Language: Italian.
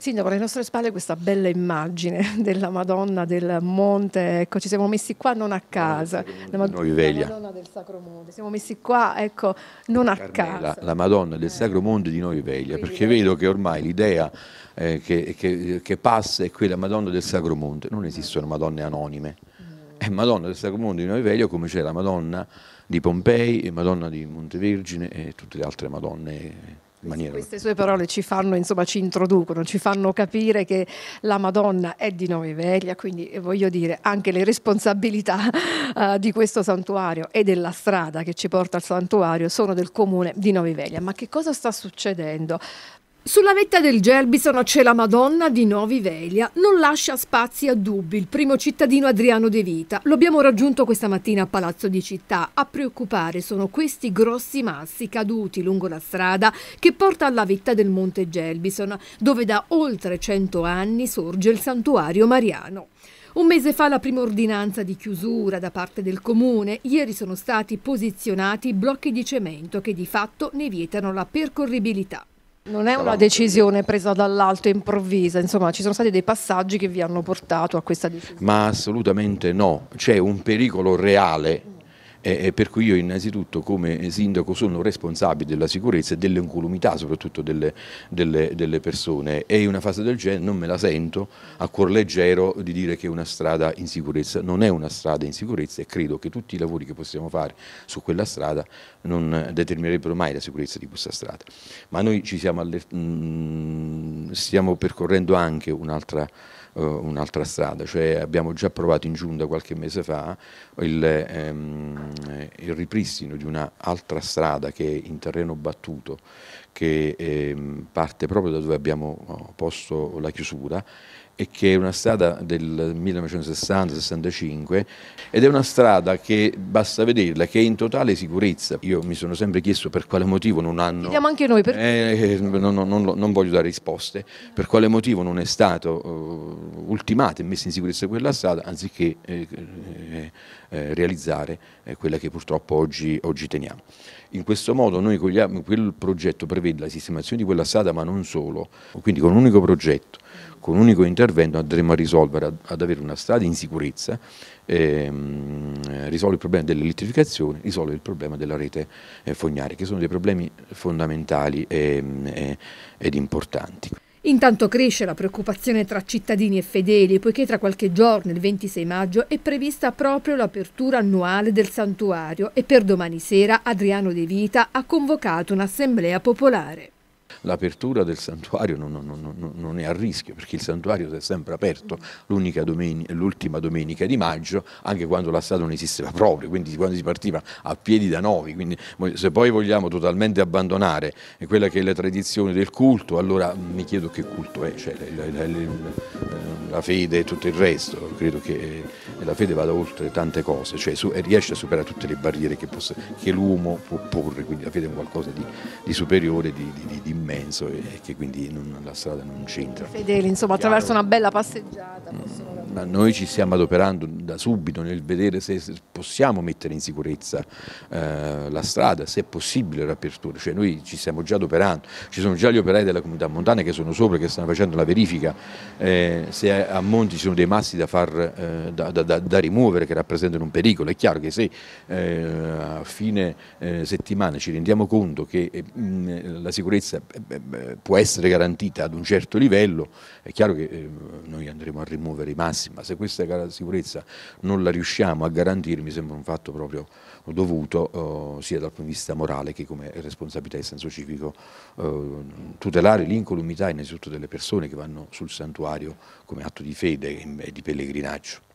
Sindaco, alle nostre spalle questa bella immagine della Madonna del Monte, ecco, ci siamo messi qua non a casa, la, Mad- la Madonna del Sacro Monte, siamo messi qua, ecco, non a casa. La Madonna del Sacro Monte di Veglia, perché vedo che ormai l'idea eh, che, che, che, passa è quella Madonna del Sacro Monte, non esistono Madonne anonime. È mm. eh, Madonna del Sacro Monte di Veglia come c'è la Madonna di Pompei, Madonna di Montevergine e tutte le altre Madonne Maniera. Queste sue parole ci fanno, insomma, ci introducono, ci fanno capire che la Madonna è di noi veglia, quindi eh, voglio dire anche le responsabilità uh, di questo santuario e della strada che ci porta al santuario sono del comune di Noviveglia. Ma che cosa sta succedendo? Sulla vetta del Gelbison c'è la Madonna di Novi Velia. Non lascia spazi a dubbi il primo cittadino Adriano De Vita. Lo abbiamo raggiunto questa mattina a Palazzo di Città. A preoccupare sono questi grossi massi caduti lungo la strada che porta alla vetta del Monte Gelbison, dove da oltre 100 anni sorge il santuario mariano. Un mese fa la prima ordinanza di chiusura da parte del comune, ieri sono stati posizionati blocchi di cemento che di fatto ne vietano la percorribilità. Non è una decisione presa dall'alto improvvisa, insomma ci sono stati dei passaggi che vi hanno portato a questa decisione. Ma assolutamente no, c'è un pericolo reale eh, eh, per cui io innanzitutto come sindaco sono responsabile della sicurezza e dell'incolumità soprattutto delle, delle, delle, persone e in una fase del genere non me la sento a cuor leggero di dire che è una strada in sicurezza, non è una strada in sicurezza e credo che tutti i lavori che possiamo fare su quella strada non determinerebbero mai la sicurezza di questa strada, ma noi siamo mh, mm, stiamo percorrendo anche un'altra eh, un strada, cioè abbiamo già provato in giunta qualche mese fa il, ehm, eh, il ripristino di un'altra strada che è in terreno battuto, che eh, parte proprio da dove abbiamo posto la chiusura e che è una strada del 1960-65 ed è una strada che basta vederla, che è in totale sicurezza. Io mi sono sempre chiesto per quale motivo non hanno... Chiediamo anche noi perché... Eh, eh non, non, non, non, voglio dare risposte, per quale motivo non è stato uh, eh, ultimata e messa in sicurezza quella strada anziché eh, eh, eh, realizzare eh, quella che purtroppo oggi, oggi, teniamo. In questo modo noi quel progetto prevede la sistemazione di quella strada ma non solo, quindi con un unico progetto, con un unico intervento andremo a risolvere, ad, avere una strada in sicurezza, ehm, risolvere il problema dell'elettrificazione, risolvere il problema della rete fognaria, che sono dei problemi fondamentali ehm, e, ed importanti. Intanto cresce la preoccupazione tra cittadini e fedeli, poiché tra qualche giorno, il 26 maggio, è prevista proprio l'apertura annuale del santuario e per domani sera Adriano De Vita ha convocato un'assemblea popolare l'apertura del santuario non, non, non, è a rischio perché il santuario si è sempre aperto l'ultima domenica, domenica di maggio anche quando la strada non esisteva proprio, quindi quando si partiva a piedi da novi, quindi se poi vogliamo totalmente abbandonare quella che è la tradizione del culto, allora mi chiedo che culto è, cioè, la, la, la fede e tutto il resto, credo che eh, la fede vada oltre tante cose, cioè su, eh, riesce a superare tutte le barriere che, che l'uomo può porre, quindi la fede è un qualcosa di, di superiore, di, di, di immenso e che quindi non, la strada non c'entra. Fedeli, insomma, attraverso una bella passeggiata. Mm. Possono ma noi ci stiamo adoperando da subito nel vedere se possiamo mettere in sicurezza eh, la strada, se è possibile l'apertura, cioè noi ci stiamo già adoperando, ci sono già gli operai della comunità montana che sono sopra, che stanno facendo la verifica, eh, se a monti ci sono dei massi da, far, eh, da, da, da, rimuovere che rappresentano un pericolo, è chiaro che se eh, a fine eh, settimana ci rendiamo conto che eh, mh, la sicurezza può essere garantita ad un certo livello, è chiaro che noi andremo a rimuovere i massi ma se questa sicurezza non la riusciamo a garantire mi sembra un fatto proprio dovuto eh, sia dal punto di vista morale che come responsabilità di senso civico eh, tutelare l'incolumità innanzitutto delle persone che vanno sul santuario come atto di fede e di pellegrinaggio.